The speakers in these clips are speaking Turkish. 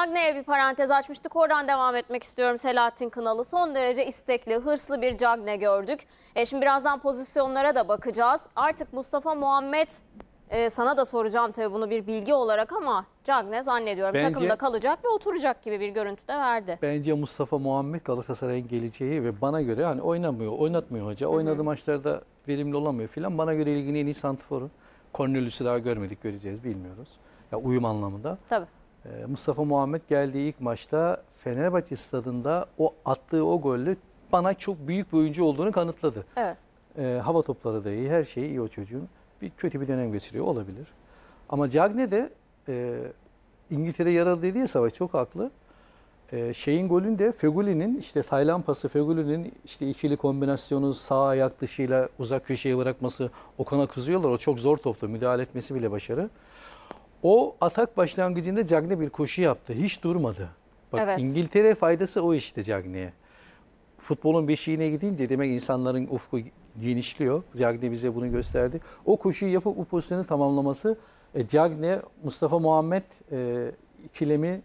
Cagney'e bir parantez açmıştık. Oradan devam etmek istiyorum. Selahattin Kınalı son derece istekli, hırslı bir Cagney gördük. E şimdi birazdan pozisyonlara da bakacağız. Artık Mustafa Muhammed e, sana da soracağım tabii bunu bir bilgi olarak ama Cagney zannediyorum bence, takımda kalacak ve oturacak gibi bir görüntü de verdi. Bence Mustafa Muhammed Galatasaray'ın geleceği ve bana göre hani oynamıyor, oynatmıyor hoca. Hı hı. Oynadığı maçlarda verimli olamıyor filan. Bana göre ilgini en iyi santiforu. Cornelius'u daha görmedik, göreceğiz bilmiyoruz. Ya uyum anlamında. Tabii. Ee, Mustafa Muhammed geldiği ilk maçta Fenerbahçe stadında o attığı o golle bana çok büyük bir oyuncu olduğunu kanıtladı. Evet. Ee, hava topları da iyi, her şeyi iyi o çocuğun. Bir kötü bir dönem geçiriyor olabilir. Ama Cagne de e, İngiltere yaralı dediği savaş çok haklı. E, şeyin golünde Feguli'nin işte Taylan pası Feguli'nin işte ikili kombinasyonu sağ ayak dışıyla uzak köşeye bırakması Okan'a kızıyorlar. O çok zor toptu. Müdahale etmesi bile başarı. O atak başlangıcında Cagney bir koşu yaptı. Hiç durmadı. Bak evet. İngiltere faydası o işte Cagne'ye. Futbolun beşiğine gidince demek insanların ufku genişliyor. Cagney bize bunu gösterdi. O koşuyu yapıp o pozisyonu tamamlaması e, Cagne, Mustafa Muhammed e, ikilemi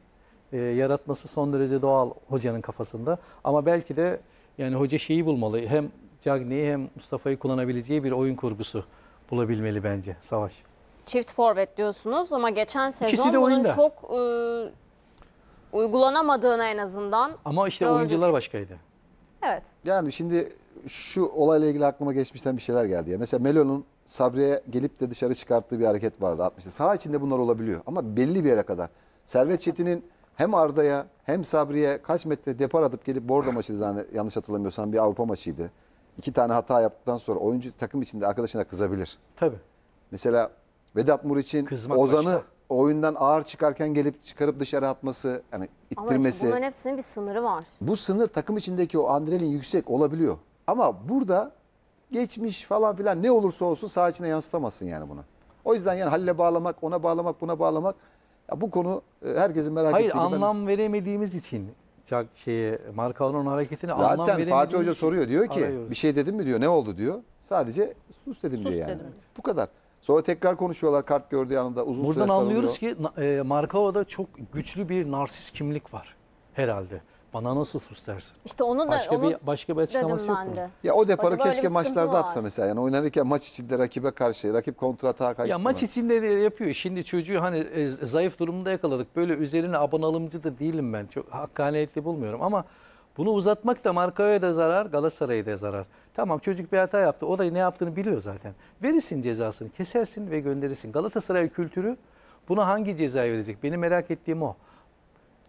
e, yaratması son derece doğal hocanın kafasında. Ama belki de yani hoca şeyi bulmalı. Hem Cagne'yi hem Mustafa'yı kullanabileceği bir oyun kurgusu bulabilmeli bence Savaş. Çift forvet diyorsunuz ama geçen sezon bunun çok e, uygulanamadığını en azından Ama işte gördük. oyuncular başkaydı. Evet. Yani şimdi şu olayla ilgili aklıma geçmişten bir şeyler geldi ya. Mesela Melo'nun Sabri'ye gelip de dışarı çıkarttığı bir hareket vardı 60'ta. Saha içinde bunlar olabiliyor ama belli bir yere kadar. Servet Çetin'in hem Arda'ya hem Sabri'ye kaç metre depar atıp gelip Bordo maçıydı zannet, yanlış hatırlamıyorsam bir Avrupa maçıydı. İki tane hata yaptıktan sonra oyuncu takım içinde arkadaşına kızabilir. Tabii. Mesela Vedat Muriç'in Kızmak Ozan'ı başka. oyundan ağır çıkarken gelip çıkarıp dışarı atması, yani ittirmesi. Ama bunların hepsinin bir sınırı var. Bu sınır takım içindeki o Andrelin yüksek olabiliyor. Ama burada geçmiş falan filan ne olursa olsun saha içine yansıtamazsın yani bunu. O yüzden yani Halil'e bağlamak, ona bağlamak, buna bağlamak ya bu konu e, herkesin merak ettiği Hayır ettiğini ben- anlam veremediğimiz için Çak- şeye hareketini hareketine anlam Zaten Fatih Hoca soruyor diyor ki arıyoruz. bir şey dedim mi diyor ne oldu diyor. Sadece sus dedim Sus diyor yani. dedim. Bu kadar. Sonra tekrar konuşuyorlar kart gördüğü anında uzun Buradan süre anlıyoruz ki e, Markova'da çok güçlü bir narsist kimlik var herhalde. Bana nasıl sus dersin? İşte onu da başka onu bir başka bir açıklaması yok mu? De. Ya o deparı keşke maçlarda atsa mesela. Yani oynarken maç içinde rakibe karşı, rakip kontra atağa Ya maç içinde de yapıyor. Şimdi çocuğu hani e, zayıf durumda yakaladık. Böyle üzerine abonalımcı da değilim ben. Çok hakkaniyetli bulmuyorum ama bunu uzatmak da markaya da zarar, Galatasaray'a da zarar. Tamam çocuk bir hata yaptı. Olayı ne yaptığını biliyor zaten. Verirsin cezasını, kesersin ve gönderirsin. Galatasaray kültürü buna hangi ceza verecek? Benim merak ettiğim o.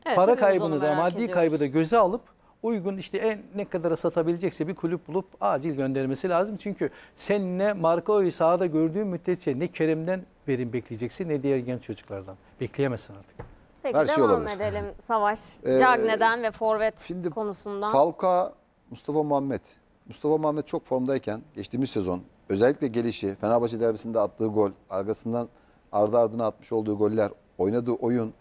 Evet, Para kaybını da, maddi ediyoruz. kaybı da göze alıp uygun işte en ne kadar satabilecekse bir kulüp bulup acil göndermesi lazım. Çünkü sen ne Marko'yu sahada gördüğün müddetçe ne Kerem'den verim bekleyeceksin ne diğer genç çocuklardan. Bekleyemezsin artık. Peki Her şey devam olabilir. edelim Savaş. Ee, Cagne'den ve forvet şimdi konusundan. Falka, Mustafa Muhammed. Mustafa Muhammed çok formdayken geçtiğimiz sezon özellikle gelişi, Fenerbahçe derbisinde attığı gol, arkasından ardı ardına atmış olduğu goller, oynadığı oyun,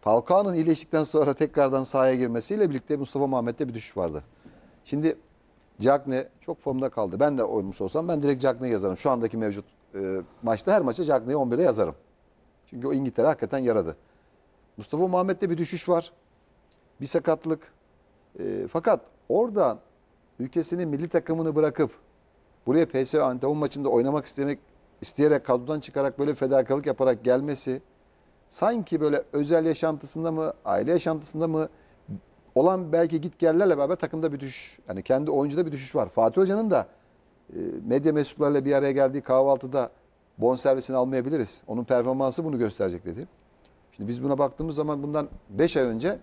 Falcao'nun iyileştikten sonra tekrardan sahaya girmesiyle birlikte Mustafa Muhammed'de bir düşüş vardı. Şimdi Cagne çok formda kaldı. Ben de oynamış olsam ben direkt Cagne'yi yazarım. Şu andaki mevcut e, maçta her maçta Cagne'yi 11'e yazarım. Çünkü o İngiltere hakikaten yaradı. Mustafa Muhammed'de bir düşüş var. Bir sakatlık. E, fakat oradan ülkesinin milli takımını bırakıp buraya PSV Antalya maçında oynamak istemek isteyerek kadrodan çıkarak böyle fedakarlık yaparak gelmesi sanki böyle özel yaşantısında mı aile yaşantısında mı olan belki git gellerle beraber takımda bir düşüş yani kendi oyuncuda bir düşüş var. Fatih Hoca'nın da e, medya mensuplarıyla bir araya geldiği kahvaltıda bon servisini almayabiliriz. Onun performansı bunu gösterecek dedi. Şimdi biz buna baktığımız zaman bundan 5 ay önce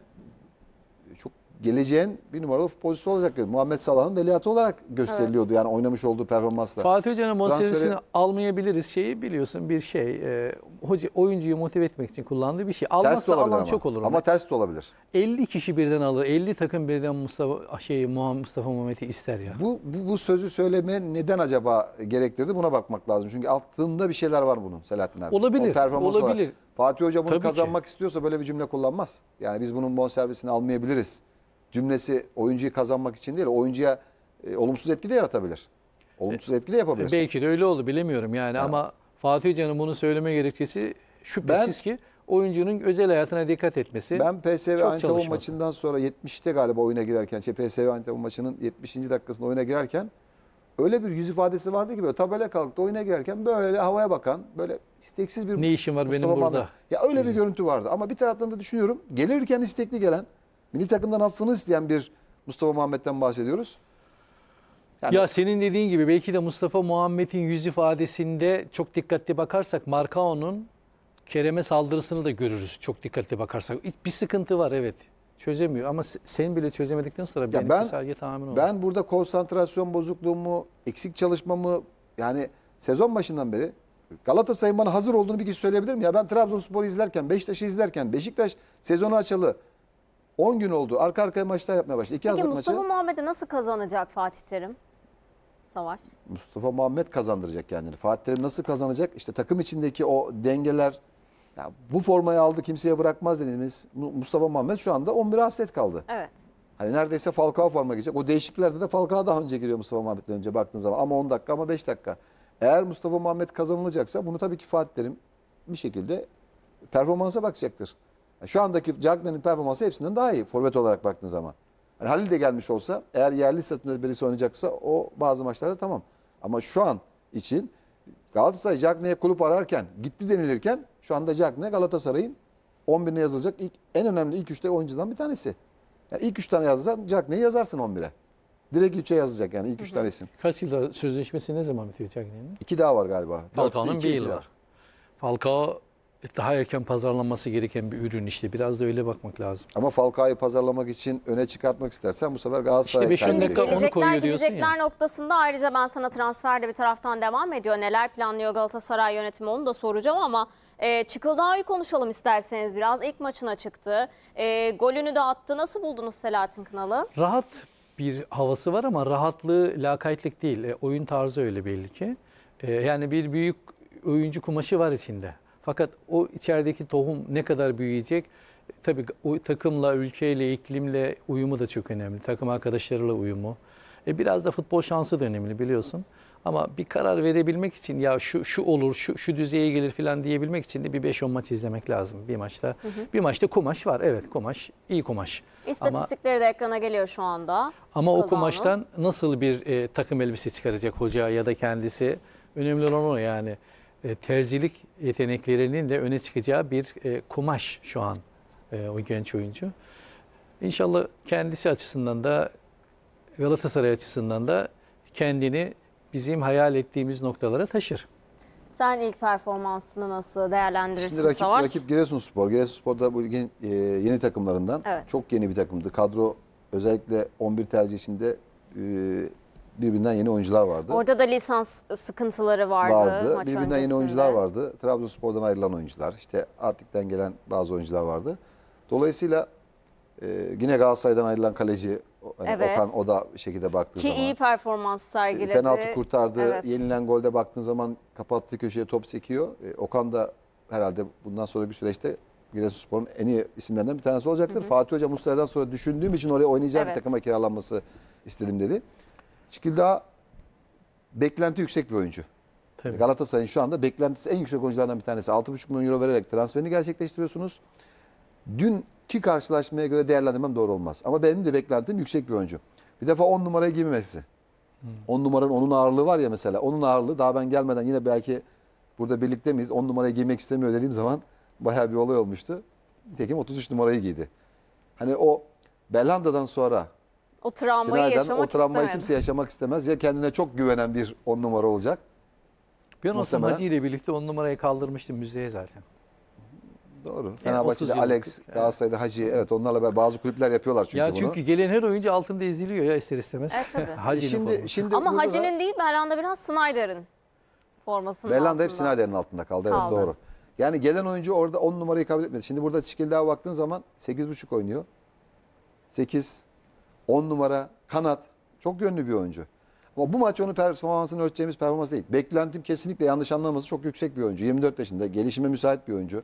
geleceğin bir numaralı pozisyon olacak. Muhammed Salah'ın veliahtı olarak gösteriliyordu evet. yani oynamış olduğu performansla. Fatih Hoca'nın bonservisini Transferi... almayabiliriz şeyi biliyorsun bir şey. E, hoca oyuncuyu motive etmek için kullandığı bir şey. Almazsa alan ama. çok olur. Ama ona. ters de olabilir. 50 kişi birden alır. 50 takım birden Mustafa şey Mustafa Mehmet'i ister ya. Bu, bu bu sözü söyleme neden acaba gerektirdi? Buna bakmak lazım. Çünkü altında bir şeyler var bunun Selahattin abi. Olabilir. Olabilir. Olarak. Fatih Hoca bunu Tabii kazanmak ki. istiyorsa böyle bir cümle kullanmaz. Yani biz bunun bonservisini almayabiliriz cümlesi oyuncuyu kazanmak için değil, oyuncuya e, olumsuz etki de yaratabilir. Olumsuz e, etki de yapabilir. Belki de öyle oldu bilemiyorum yani ha. ama Fatih Hoca'nın bunu söyleme gerekçesi şüphesiz ben, ki oyuncunun özel hayatına dikkat etmesi. Ben PSV Eindhoven maçından sonra 70'te galiba oyuna girerken, şey PSV Eindhoven maçının 70. dakikasında oyuna girerken öyle bir yüz ifadesi vardı ki böyle tabela kalktı oyuna girerken böyle havaya bakan, böyle isteksiz bir Ne işin var Mustafa benim Bandı. burada? Ya öyle bir görüntü vardı ama bir taraftan da düşünüyorum gelirken istekli gelen Milli takımdan affını isteyen bir Mustafa Muhammed'den bahsediyoruz. Yani... Ya senin dediğin gibi belki de Mustafa Muhammed'in yüz ifadesinde çok dikkatli bakarsak Markao'nun Kerem'e saldırısını da görürüz çok dikkatli bakarsak. Bir sıkıntı var evet çözemiyor ama sen bile çözemedikten sonra ya benim ben, sadece tahmin oldu. Ben burada konsantrasyon bozukluğumu, eksik çalışmamı yani sezon başından beri Galatasaray'ın bana hazır olduğunu bir kişi söyleyebilir mi? Ya ben Trabzonspor'u izlerken, Beşiktaş'ı izlerken, Beşiktaş sezonu açalı 10 gün oldu. Arka arkaya maçlar yapmaya başladı. İki Peki Mustafa maçı. Muhammed'e nasıl kazanacak Fatih Terim? Savaş. Mustafa Muhammed kazandıracak kendini. Fatih Terim nasıl kazanacak? İşte takım içindeki o dengeler. Ya bu formayı aldı kimseye bırakmaz dediğimiz Mustafa Muhammed şu anda 11 aset kaldı. Evet. Hani neredeyse Falcao forma girecek. O değişikliklerde de Falcao daha önce giriyor Mustafa Muhammed'den önce baktığın zaman. Ama 10 dakika ama 5 dakika. Eğer Mustafa Muhammed kazanılacaksa bunu tabii ki Fatih Terim bir şekilde performansa bakacaktır. Şu andaki Cagney'in performansı hepsinden daha iyi. Forvet olarak baktığın zaman. Yani Halil de gelmiş olsa eğer yerli statüde birisi oynayacaksa o bazı maçlarda tamam. Ama şu an için Galatasaray Cagney'e kulüp ararken gitti denilirken şu anda Cagney Galatasaray'ın 11'ine yazılacak ilk, en önemli ilk üçte oyuncudan bir tanesi. Yani ilk 3 tane yazsan Cagney'i yazarsın 11'e. Direkt üçe yazacak yani ilk üç tane isim. Kaç yılda sözleşmesi ne zaman bitiyor Cagney'in? İki daha var galiba. Falcao'nun bir yılı var. Falcao daha erken pazarlanması gereken bir ürün işte. Biraz da öyle bakmak lazım. Ama Falcao'yu pazarlamak için öne çıkartmak istersen bu sefer Galatasaray'a İşte 5-10 dakika onu koyuyor diyorsun ya. noktasında ayrıca ben sana transferde bir taraftan devam ediyor. Neler planlıyor Galatasaray yönetimi onu da soracağım ama e, Çıkıldağ'ı konuşalım isterseniz biraz. İlk maçına çıktı. E, golünü de attı. Nasıl buldunuz Selahattin Kınalı? Rahat bir havası var ama rahatlığı lakaytlık değil. E, oyun tarzı öyle belli ki. E, yani bir büyük oyuncu kumaşı var içinde. Fakat o içerideki tohum ne kadar büyüyecek? Tabii takımla, ülkeyle, iklimle uyumu da çok önemli. Takım arkadaşlarıyla uyumu. E biraz da futbol şansı da önemli biliyorsun. Ama bir karar verebilmek için ya şu şu olur, şu şu düzeye gelir falan diyebilmek için de bir 5-10 maç izlemek lazım bir maçta. Hı hı. Bir maçta kumaş var. Evet kumaş, iyi kumaş. İstatistikleri ama, de ekrana geliyor şu anda. Ama o kumaştan nasıl bir e, takım elbise çıkaracak hoca ya da kendisi önemli olan o yani. E, terzilik yeteneklerinin de öne çıkacağı bir e, kumaş şu an e, o genç oyuncu. İnşallah kendisi açısından da Galatasaray açısından da kendini bizim hayal ettiğimiz noktalara taşır. Sen ilk performansını nasıl değerlendirirsin Şimdi rakip, Savaş? Rakip Giresunspor. Giresunspor da bu ligin yeni takımlarından. Evet. Çok yeni bir takımdı. Kadro özellikle 11 tercih içinde birbirinden yeni oyuncular vardı. Orada da lisans sıkıntıları vardı. vardı. Maç birbirinden yeni oyuncular vardı. Trabzonspor'dan ayrılan oyuncular, işte Atlik'ten gelen bazı oyuncular vardı. Dolayısıyla e, yine Galatasaray'dan ayrılan kaleci hani evet. Okan o da bir şekilde baktığı Ki zaman. Ki iyi performans e, sergiledi. Penaltı kurtardı. Evet. Yenilen golde baktığın zaman kapattığı köşeye top sekiyor. E, Okan da herhalde bundan sonraki süreçte Giresunspor'un en iyi isimlerinden bir tanesi olacaktır. Hı hı. Fatih Hoca Muslera'dan sonra düşündüğüm için oraya oynayacağım evet. bir takıma kiralanması istedim dedi. Çikilda beklenti yüksek bir oyuncu. Tabii. Galatasaray'ın şu anda beklentisi en yüksek oyunculardan bir tanesi. 6,5 milyon euro vererek transferini gerçekleştiriyorsunuz. Dünkü karşılaşmaya göre değerlendirmem doğru olmaz. Ama benim de beklentim yüksek bir oyuncu. Bir defa 10 numaraya giymemesi. 10 hmm. numaranın onun ağırlığı var ya mesela. Onun ağırlığı daha ben gelmeden yine belki burada birlikte miyiz? 10 numaraya giymek istemiyor dediğim zaman bayağı bir olay olmuştu. Nitekim 33 numarayı giydi. Hani o Belhanda'dan sonra o travmayı Sinay'den, yaşamak O travmayı istemedim. kimse yaşamak istemez. Ya kendine çok güvenen bir on numara olacak. Piyanosun Muhtemelen. Hacı ile birlikte on numarayı kaldırmıştım müzeye zaten. Doğru. Fenerbahçe'de 30 Alex, evet. Galatasaray'da Hacı. Evet onlarla beraber bazı kulüpler yapıyorlar çünkü ya bunu. çünkü gelen her oyuncu altında eziliyor ya ister istemez. E, tabii. E, şimdi, şimdi, şimdi Ama Hacı'nin da- değil Belanda biraz Snyder'ın formasının Belhanda hep altında. altında kaldı. Evet doğru. Yani gelen oyuncu orada on numarayı kabul etmedi. Şimdi burada Çikildağ'a baktığın zaman 8.5 oynuyor. 8 10 numara, kanat. Çok yönlü bir oyuncu. Ama bu maç onun performansını ölçeceğimiz performans değil. Beklentim kesinlikle yanlış anlaması çok yüksek bir oyuncu. 24 yaşında gelişime müsait bir oyuncu.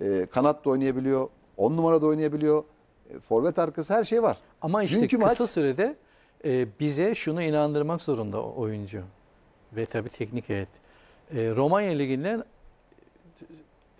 E, kanat da oynayabiliyor. 10 numara da oynayabiliyor. E, forvet arkası her şey var. Ama işte Dünkü kısa maç, sürede e, bize şunu inandırmak zorunda oyuncu ve tabii teknik heyet. E, Romanya Ligi'nden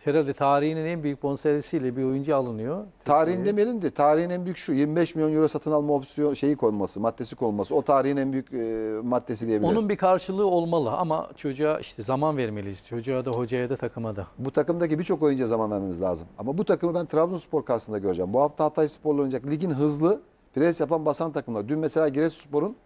herhalde tarihinin en büyük bonservisiyle bir oyuncu alınıyor. Tarihin demeyelim de tarihin en büyük şu 25 milyon euro satın alma opsiyon şeyi konması, maddesi konması. O tarihin en büyük e, maddesi diyebiliriz. Onun bir karşılığı olmalı ama çocuğa işte zaman vermeliyiz. Çocuğa da hocaya da takıma da. Bu takımdaki birçok oyuncuya zaman vermemiz lazım. Ama bu takımı ben Trabzonspor karşısında göreceğim. Bu hafta Hatay Spor'la oynayacak. Ligin hızlı, pres yapan basan takımlar. Dün mesela Giresunspor'un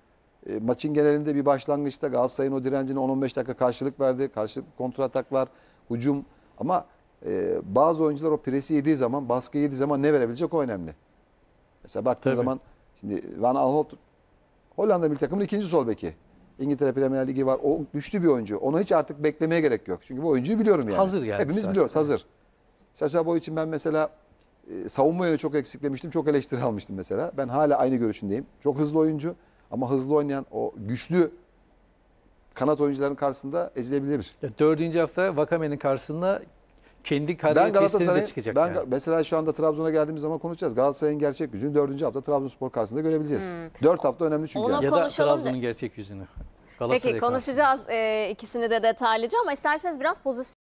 e, maçın genelinde bir başlangıçta Galatasaray'ın o direncine 10-15 dakika karşılık verdi. Karşılık ataklar, hücum ama ee, bazı oyuncular o presi yediği zaman, baskı yediği zaman ne verebilecek o önemli. Mesela baktığın Tabii. zaman şimdi Van Aanholt Hollanda milli takımının ikinci sol beki. İngiltere Premier Ligi var. O güçlü bir oyuncu. Onu hiç artık beklemeye gerek yok. Çünkü bu oyuncuyu biliyorum yani. Hazır yani. Hepimiz zaten. biliyoruz hazır. Sasha Boy için ben mesela e, savunma yönü çok eksiklemiştim. Çok eleştiri almıştım mesela. Ben hala aynı görüşündeyim. Çok hızlı oyuncu ama hızlı oynayan o güçlü kanat oyuncuların karşısında ezilebilir. dördüncü hafta Vakame'nin karşısında kendi ben kariyer testini de Galatasaray'ın çıkacak. ben yani. mesela şu anda Trabzon'a geldiğimiz zaman konuşacağız. Galatasaray'ın gerçek yüzünü dördüncü hafta Trabzonspor karşısında görebileceğiz. Hmm. Dört hafta önemli çünkü. Ona- yani. ya da Trabzon'un gerçek yüzünü. Galatasaray Peki konuşacağız e, ikisini de detaylıca ama isterseniz biraz pozisyon